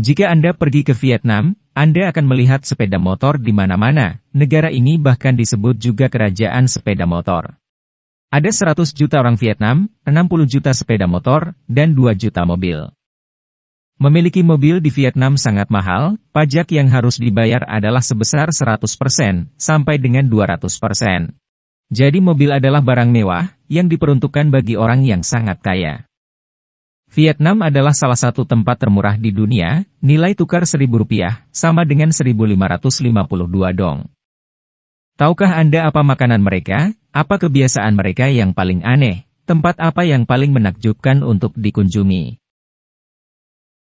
Jika Anda pergi ke Vietnam, Anda akan melihat sepeda motor di mana-mana. Negara ini bahkan disebut juga kerajaan sepeda motor. Ada 100 juta orang Vietnam, 60 juta sepeda motor, dan 2 juta mobil. Memiliki mobil di Vietnam sangat mahal, pajak yang harus dibayar adalah sebesar 100%, sampai dengan 200%. Jadi mobil adalah barang mewah, yang diperuntukkan bagi orang yang sangat kaya. Vietnam adalah salah satu tempat termurah di dunia, nilai tukar seribu rupiah, sama dengan 1552 dong. Tahukah Anda apa makanan mereka, apa kebiasaan mereka yang paling aneh, tempat apa yang paling menakjubkan untuk dikunjungi?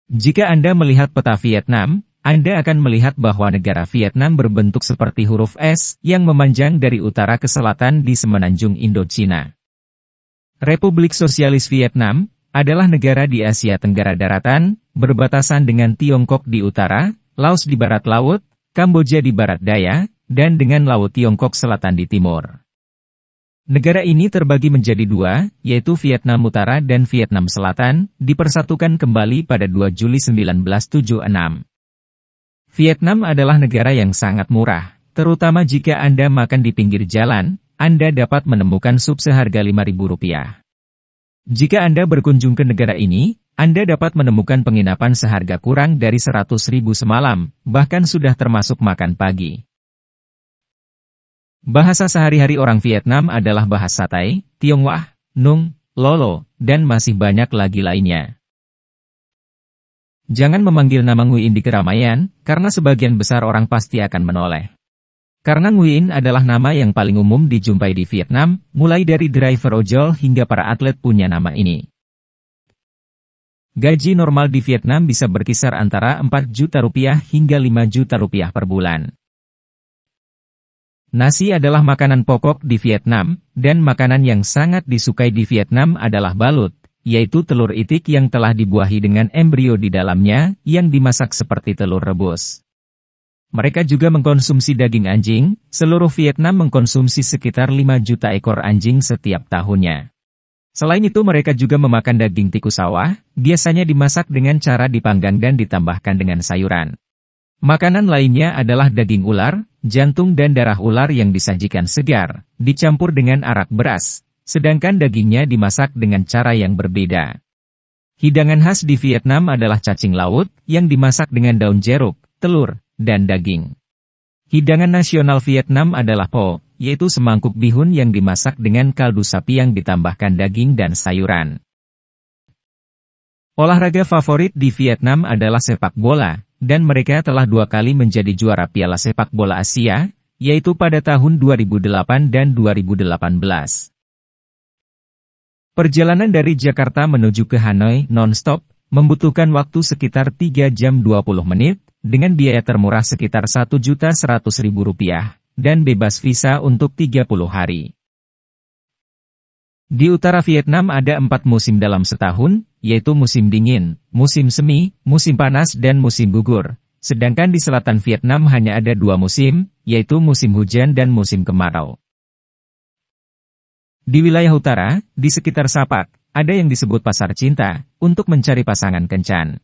Jika Anda melihat peta Vietnam, Anda akan melihat bahwa negara Vietnam berbentuk seperti huruf S yang memanjang dari utara ke selatan di semenanjung Indochina. Republik Sosialis Vietnam, adalah negara di Asia Tenggara daratan, berbatasan dengan Tiongkok di utara, Laos di barat laut, Kamboja di barat daya, dan dengan Laut Tiongkok Selatan di timur. Negara ini terbagi menjadi dua, yaitu Vietnam Utara dan Vietnam Selatan, dipersatukan kembali pada 2 Juli 1976. Vietnam adalah negara yang sangat murah, terutama jika Anda makan di pinggir jalan, Anda dapat menemukan sup seharga 5.000 rupiah. Jika Anda berkunjung ke negara ini, Anda dapat menemukan penginapan seharga kurang dari 100 ribu semalam, bahkan sudah termasuk makan pagi. Bahasa sehari-hari orang Vietnam adalah bahasa Thai, Tionghoa, Nung, Lolo, dan masih banyak lagi lainnya. Jangan memanggil nama Nguyen di keramaian, karena sebagian besar orang pasti akan menoleh. Karena Nguyen adalah nama yang paling umum dijumpai di Vietnam, mulai dari driver ojol hingga para atlet punya nama ini. Gaji normal di Vietnam bisa berkisar antara 4 juta rupiah hingga 5 juta rupiah per bulan. Nasi adalah makanan pokok di Vietnam, dan makanan yang sangat disukai di Vietnam adalah balut, yaitu telur itik yang telah dibuahi dengan embrio di dalamnya, yang dimasak seperti telur rebus. Mereka juga mengkonsumsi daging anjing, seluruh Vietnam mengkonsumsi sekitar 5 juta ekor anjing setiap tahunnya. Selain itu mereka juga memakan daging tikus sawah, biasanya dimasak dengan cara dipanggang dan ditambahkan dengan sayuran. Makanan lainnya adalah daging ular, jantung dan darah ular yang disajikan segar, dicampur dengan arak beras, sedangkan dagingnya dimasak dengan cara yang berbeda. Hidangan khas di Vietnam adalah cacing laut, yang dimasak dengan daun jeruk, telur, dan daging. Hidangan nasional Vietnam adalah po, yaitu semangkuk bihun yang dimasak dengan kaldu sapi yang ditambahkan daging dan sayuran. Olahraga favorit di Vietnam adalah sepak bola, dan mereka telah dua kali menjadi juara Piala Sepak Bola Asia, yaitu pada tahun 2008 dan 2018. Perjalanan dari Jakarta menuju ke Hanoi non-stop membutuhkan waktu sekitar 3 jam 20 menit, dengan biaya termurah sekitar Rp1.100.000, dan bebas visa untuk 30 hari. Di utara Vietnam ada empat musim dalam setahun, yaitu musim dingin, musim semi, musim panas dan musim gugur. Sedangkan di selatan Vietnam hanya ada dua musim, yaitu musim hujan dan musim kemarau. Di wilayah utara, di sekitar Sapak, ada yang disebut pasar cinta, untuk mencari pasangan kencan.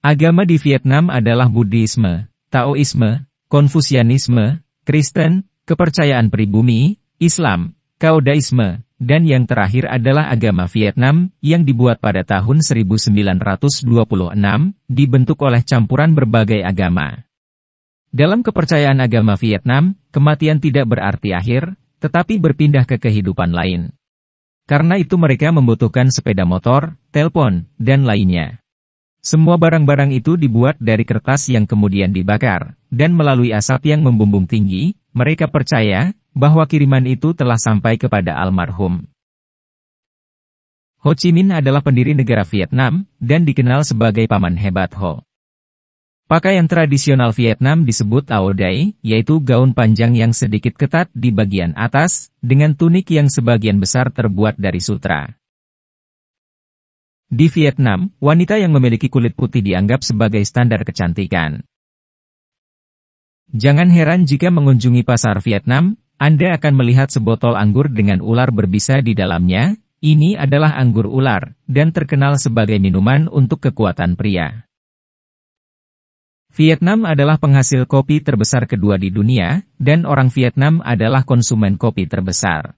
Agama di Vietnam adalah Buddhisme, Taoisme, Konfusianisme, Kristen, kepercayaan pribumi, Islam, Kaudaisme, dan yang terakhir adalah agama Vietnam yang dibuat pada tahun 1926, dibentuk oleh campuran berbagai agama. Dalam kepercayaan agama Vietnam, kematian tidak berarti akhir, tetapi berpindah ke kehidupan lain. Karena itu mereka membutuhkan sepeda motor, telepon, dan lainnya. Semua barang-barang itu dibuat dari kertas yang kemudian dibakar, dan melalui asap yang membumbung tinggi, mereka percaya bahwa kiriman itu telah sampai kepada almarhum. Ho Chi Minh adalah pendiri negara Vietnam, dan dikenal sebagai paman hebat Ho. Pakaian tradisional Vietnam disebut ao dai, yaitu gaun panjang yang sedikit ketat di bagian atas, dengan tunik yang sebagian besar terbuat dari sutra. Di Vietnam, wanita yang memiliki kulit putih dianggap sebagai standar kecantikan. Jangan heran jika mengunjungi pasar Vietnam, Anda akan melihat sebotol anggur dengan ular berbisa di dalamnya. Ini adalah anggur ular, dan terkenal sebagai minuman untuk kekuatan pria. Vietnam adalah penghasil kopi terbesar kedua di dunia, dan orang Vietnam adalah konsumen kopi terbesar.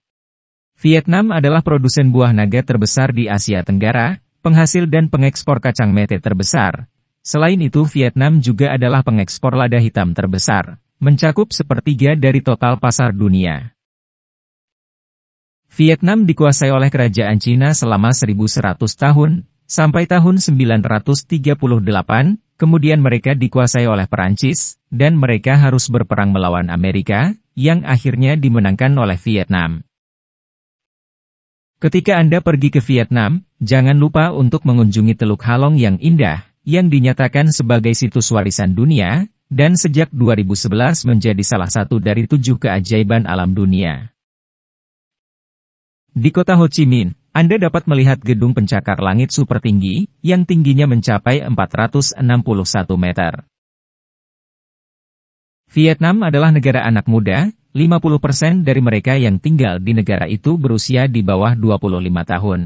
Vietnam adalah produsen buah naga terbesar di Asia Tenggara, penghasil dan pengekspor kacang mete terbesar. Selain itu Vietnam juga adalah pengekspor lada hitam terbesar, mencakup sepertiga dari total pasar dunia. Vietnam dikuasai oleh kerajaan Cina selama 1100 tahun, sampai tahun 938, kemudian mereka dikuasai oleh Perancis, dan mereka harus berperang melawan Amerika, yang akhirnya dimenangkan oleh Vietnam. Ketika Anda pergi ke Vietnam, jangan lupa untuk mengunjungi Teluk Halong yang indah, yang dinyatakan sebagai situs warisan dunia, dan sejak 2011 menjadi salah satu dari tujuh keajaiban alam dunia. Di kota Ho Chi Minh, Anda dapat melihat gedung pencakar langit super tinggi, yang tingginya mencapai 461 meter. Vietnam adalah negara anak muda, 50% dari mereka yang tinggal di negara itu berusia di bawah 25 tahun.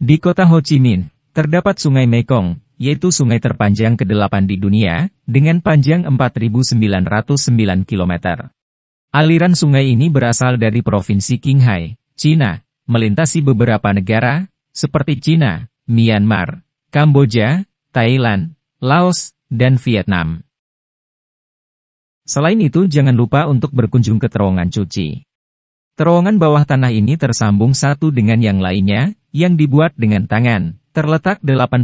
Di kota Ho Chi Minh, terdapat sungai Mekong, yaitu sungai terpanjang ke-8 di dunia, dengan panjang 4.909 km. Aliran sungai ini berasal dari Provinsi Qinghai, China, melintasi beberapa negara, seperti China, Myanmar, Kamboja, Thailand, Laos, dan Vietnam. Selain itu jangan lupa untuk berkunjung ke terowongan cuci. Terowongan bawah tanah ini tersambung satu dengan yang lainnya, yang dibuat dengan tangan, terletak 89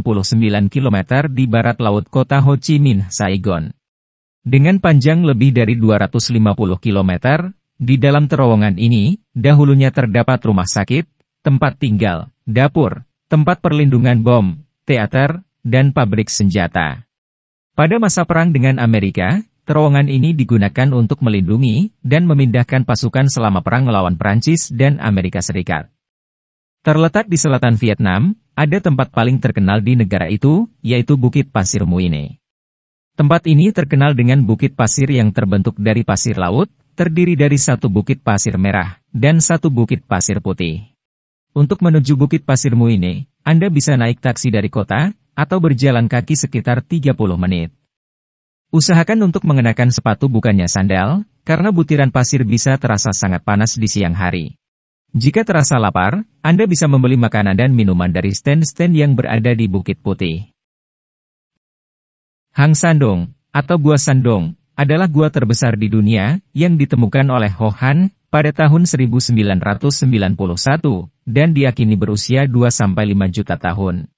km di barat laut kota Ho Chi Minh, Saigon. Dengan panjang lebih dari 250 km, di dalam terowongan ini, dahulunya terdapat rumah sakit, tempat tinggal, dapur, tempat perlindungan bom, teater, dan pabrik senjata. Pada masa perang dengan Amerika, Terowongan ini digunakan untuk melindungi dan memindahkan pasukan selama perang melawan Perancis dan Amerika Serikat. Terletak di selatan Vietnam, ada tempat paling terkenal di negara itu, yaitu Bukit Pasir Muine. Tempat ini terkenal dengan bukit pasir yang terbentuk dari pasir laut, terdiri dari satu bukit pasir merah dan satu bukit pasir putih. Untuk menuju Bukit Pasir Muine, Anda bisa naik taksi dari kota atau berjalan kaki sekitar 30 menit. Usahakan untuk mengenakan sepatu bukannya sandal, karena butiran pasir bisa terasa sangat panas di siang hari. Jika terasa lapar, Anda bisa membeli makanan dan minuman dari stand-stand yang berada di Bukit Putih. Hang Sandong, atau Gua Sandong, adalah gua terbesar di dunia yang ditemukan oleh Ho Han pada tahun 1991 dan diakini berusia 2-5 juta tahun.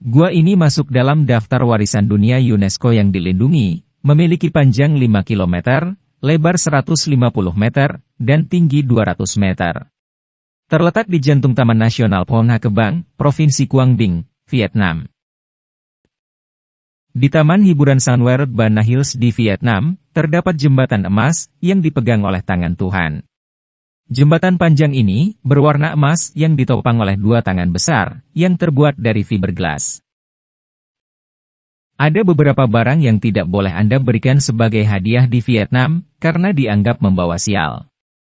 Gua ini masuk dalam daftar warisan dunia UNESCO yang dilindungi, memiliki panjang 5 km, lebar 150 meter, dan tinggi 200 meter. Terletak di jantung Taman Nasional Phong Kebang, Provinsi Quang Binh, Vietnam. Di Taman Hiburan Sunwer Bana Hills di Vietnam, terdapat jembatan emas yang dipegang oleh tangan Tuhan. Jembatan panjang ini berwarna emas yang ditopang oleh dua tangan besar yang terbuat dari fiberglass. Ada beberapa barang yang tidak boleh Anda berikan sebagai hadiah di Vietnam karena dianggap membawa sial.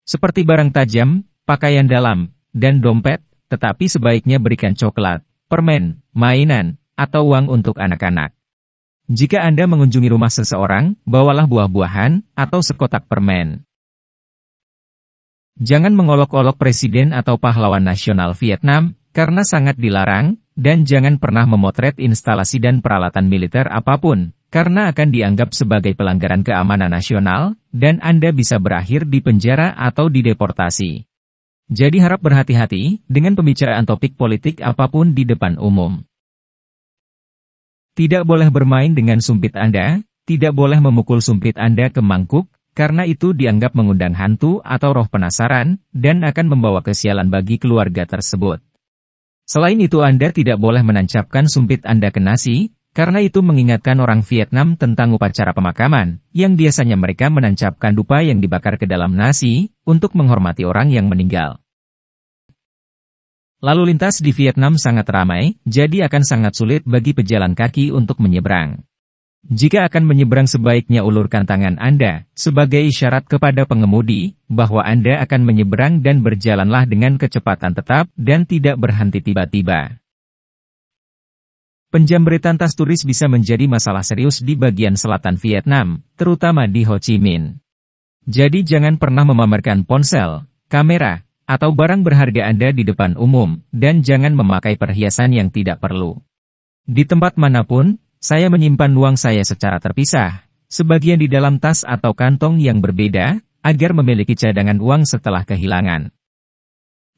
Seperti barang tajam, pakaian dalam, dan dompet, tetapi sebaiknya berikan coklat, permen, mainan, atau uang untuk anak-anak. Jika Anda mengunjungi rumah seseorang, bawalah buah-buahan atau sekotak permen. Jangan mengolok-olok presiden atau pahlawan nasional Vietnam, karena sangat dilarang, dan jangan pernah memotret instalasi dan peralatan militer apapun, karena akan dianggap sebagai pelanggaran keamanan nasional, dan Anda bisa berakhir di penjara atau dideportasi. Jadi harap berhati-hati dengan pembicaraan topik politik apapun di depan umum. Tidak boleh bermain dengan sumpit Anda, tidak boleh memukul sumpit Anda ke mangkuk, karena itu dianggap mengundang hantu atau roh penasaran, dan akan membawa kesialan bagi keluarga tersebut. Selain itu Anda tidak boleh menancapkan sumpit Anda ke nasi, karena itu mengingatkan orang Vietnam tentang upacara pemakaman, yang biasanya mereka menancapkan dupa yang dibakar ke dalam nasi, untuk menghormati orang yang meninggal. Lalu lintas di Vietnam sangat ramai, jadi akan sangat sulit bagi pejalan kaki untuk menyeberang. Jika akan menyeberang sebaiknya ulurkan tangan Anda, sebagai isyarat kepada pengemudi, bahwa Anda akan menyeberang dan berjalanlah dengan kecepatan tetap dan tidak berhenti tiba-tiba. Penjamretan tas turis bisa menjadi masalah serius di bagian selatan Vietnam, terutama di Ho Chi Minh. Jadi jangan pernah memamerkan ponsel, kamera, atau barang berharga Anda di depan umum, dan jangan memakai perhiasan yang tidak perlu. Di tempat manapun, saya menyimpan uang saya secara terpisah, sebagian di dalam tas atau kantong yang berbeda, agar memiliki cadangan uang setelah kehilangan.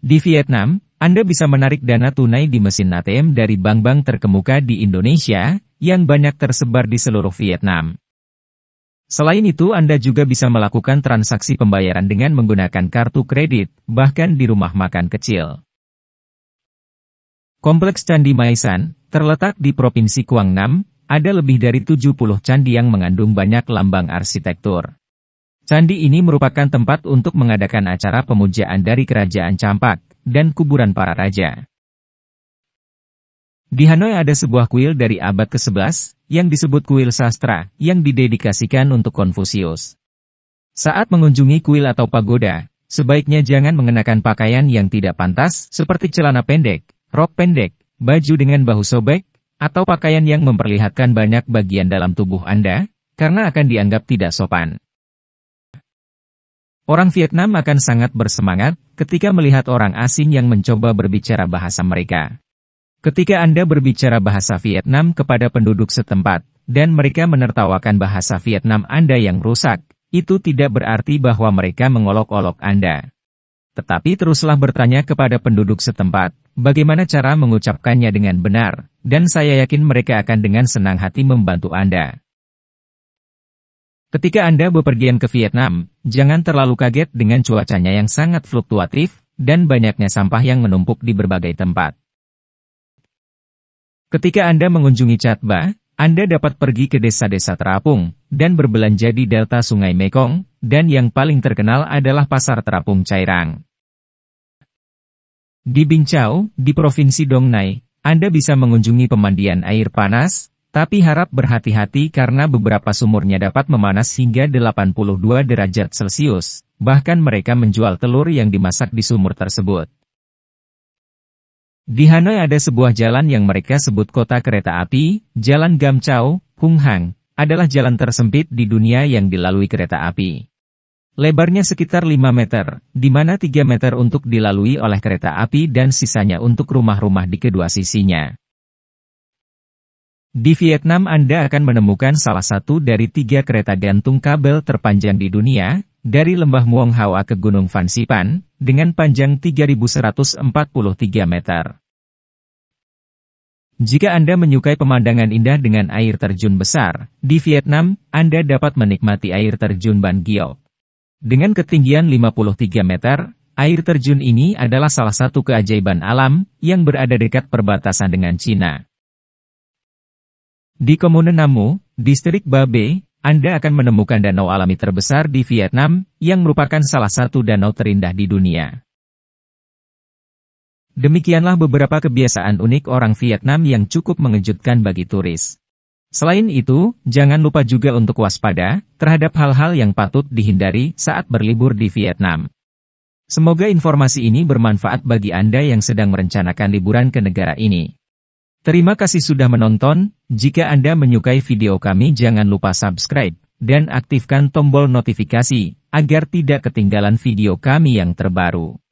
Di Vietnam, Anda bisa menarik dana tunai di mesin ATM dari bank-bank terkemuka di Indonesia, yang banyak tersebar di seluruh Vietnam. Selain itu, Anda juga bisa melakukan transaksi pembayaran dengan menggunakan kartu kredit, bahkan di rumah makan kecil. Kompleks Candi Maisan, terletak di Provinsi Kuang Nam, ada lebih dari 70 candi yang mengandung banyak lambang arsitektur. Candi ini merupakan tempat untuk mengadakan acara pemujaan dari kerajaan campak dan kuburan para raja. Di Hanoi ada sebuah kuil dari abad ke-11 yang disebut kuil sastra yang didedikasikan untuk Konfusius. Saat mengunjungi kuil atau pagoda, sebaiknya jangan mengenakan pakaian yang tidak pantas seperti celana pendek, rok pendek, baju dengan bahu sobek, atau pakaian yang memperlihatkan banyak bagian dalam tubuh Anda, karena akan dianggap tidak sopan. Orang Vietnam akan sangat bersemangat ketika melihat orang asing yang mencoba berbicara bahasa mereka. Ketika Anda berbicara bahasa Vietnam kepada penduduk setempat, dan mereka menertawakan bahasa Vietnam Anda yang rusak, itu tidak berarti bahwa mereka mengolok-olok Anda. Tetapi teruslah bertanya kepada penduduk setempat, bagaimana cara mengucapkannya dengan benar, dan saya yakin mereka akan dengan senang hati membantu Anda. Ketika Anda bepergian ke Vietnam, jangan terlalu kaget dengan cuacanya yang sangat fluktuatif dan banyaknya sampah yang menumpuk di berbagai tempat. Ketika Anda mengunjungi Chatba, Anda dapat pergi ke desa-desa terapung dan berbelanja di delta Sungai Mekong, dan yang paling terkenal adalah Pasar Terapung Cairang. Di Bingchao, di Provinsi Dongnai, Anda bisa mengunjungi pemandian air panas, tapi harap berhati-hati karena beberapa sumurnya dapat memanas hingga 82 derajat Celcius, bahkan mereka menjual telur yang dimasak di sumur tersebut. Di Hanoi ada sebuah jalan yang mereka sebut kota kereta api, Jalan Hung Hang, adalah jalan tersempit di dunia yang dilalui kereta api. Lebarnya sekitar 5 meter, di mana 3 meter untuk dilalui oleh kereta api dan sisanya untuk rumah-rumah di kedua sisinya. Di Vietnam Anda akan menemukan salah satu dari tiga kereta gantung kabel terpanjang di dunia, dari Lembah Muang Hoa ke Gunung Fansipan, dengan panjang 3.143 meter. Jika Anda menyukai pemandangan indah dengan air terjun besar, di Vietnam, Anda dapat menikmati air terjun Ban Giok, dengan ketinggian 53 meter, air terjun ini adalah salah satu keajaiban alam yang berada dekat perbatasan dengan Cina. Di Komune Namu, Distrik Babe, Anda akan menemukan danau alami terbesar di Vietnam, yang merupakan salah satu danau terindah di dunia. Demikianlah beberapa kebiasaan unik orang Vietnam yang cukup mengejutkan bagi turis. Selain itu, jangan lupa juga untuk waspada terhadap hal-hal yang patut dihindari saat berlibur di Vietnam. Semoga informasi ini bermanfaat bagi Anda yang sedang merencanakan liburan ke negara ini. Terima kasih sudah menonton, jika Anda menyukai video kami jangan lupa subscribe, dan aktifkan tombol notifikasi, agar tidak ketinggalan video kami yang terbaru.